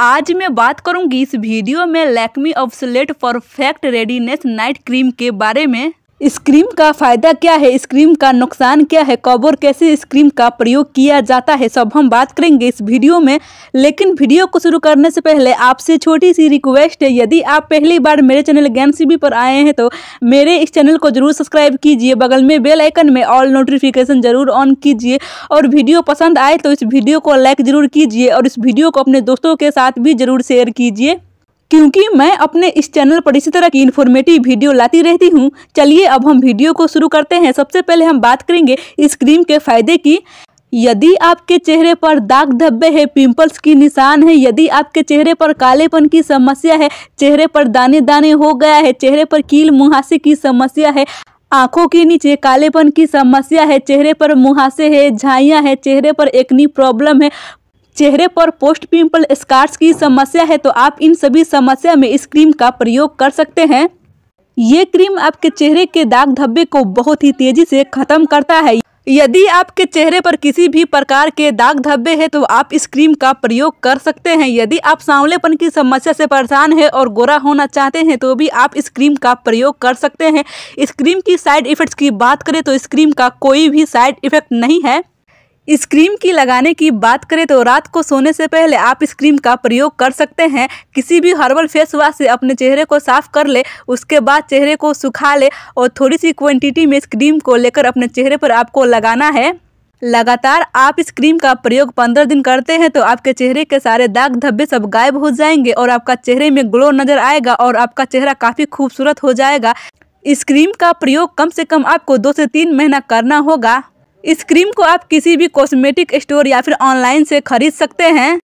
आज मैं बात करूंगी इस वीडियो में Lakme absolute perfect radiance night cream के बारे में इस क्रीम का फायदा क्या है इस क्रीम का नुकसान क्या है कब और कैसे इस क्रीम का प्रयोग किया जाता है सब हम बात करेंगे इस वीडियो में लेकिन वीडियो को शुरू करने से पहले आपसे छोटी सी रिक्वेस्ट है यदि आप पहली बार मेरे चैनल ज्ञान सीबी पर आए हैं तो मेरे इस चैनल को जरूर सब्सक्राइब कीजिए बगल में बेल आइकन में ऑल नोटिफिकेशन जरूर ऑन कीजिए और वीडियो पसंद आए तो इस वीडियो को लाइक जरूर कीजिए और इस वीडियो को अपने दोस्तों के साथ भी जरूर शेयर कीजिए क्योंकि मैं अपने इस चैनल पर इसी तरह की इन्फॉर्मेटिव वीडियो लाती रहती हूँ चलिए अब हम वीडियो को शुरू करते हैं सबसे पहले हम बात करेंगे इस क्रीम के फायदे की यदि आपके चेहरे पर दाग धब्बे हैं पिंपल्स की निशान है यदि आपके चेहरे पर कालेपन की समस्या है चेहरे पर दाने दाने हो गया है चेहरे पर कील मुहासे की समस्या है आंखों के नीचे कालेपन की समस्या है चेहरे पर मुहासे है झाइयाँ है चेहरे पर एकनी प्रॉब्लम है चेहरे पर पोस्ट पिंपल स्कार्स की समस्या है तो आप इन सभी समस्या में इस क्रीम का प्रयोग कर सकते हैं ये क्रीम आपके चेहरे के दाग धब्बे को बहुत ही तेजी से खत्म करता है यदि आपके चेहरे पर किसी भी प्रकार के दाग धब्बे हैं तो आप इस क्रीम का प्रयोग कर सकते हैं यदि आप सांवलेपन की समस्या से परेशान हैं और गोरा होना चाहते हैं तो भी आप इस क्रीम का प्रयोग कर सकते हैं इस क्रीम की साइड इफ़ेक्ट्स की बात करें तो इस क्रीम का कोई भी साइड इफ़ेक्ट नहीं है इस क्रीम की लगाने की बात करें तो रात को सोने से पहले आप इस क्रीम का प्रयोग कर सकते हैं किसी भी हर्बल फेस वाश से अपने चेहरे को साफ कर ले उसके बाद चेहरे को सुखा ले और थोड़ी सी क्वांटिटी में इस क्रीम को लेकर अपने चेहरे पर आपको लगाना है लगातार आप इस क्रीम का प्रयोग पंद्रह दिन करते हैं तो आपके चेहरे के सारे दाग धब्बे सब गायब हो जाएंगे और आपका चेहरे में ग्लो नजर आएगा और आपका चेहरा काफ़ी खूबसूरत हो जाएगा इस क्रीम का प्रयोग कम से कम आपको दो से तीन महीना करना होगा इस क्रीम को आप किसी भी कॉस्मेटिक स्टोर या फिर ऑनलाइन से खरीद सकते हैं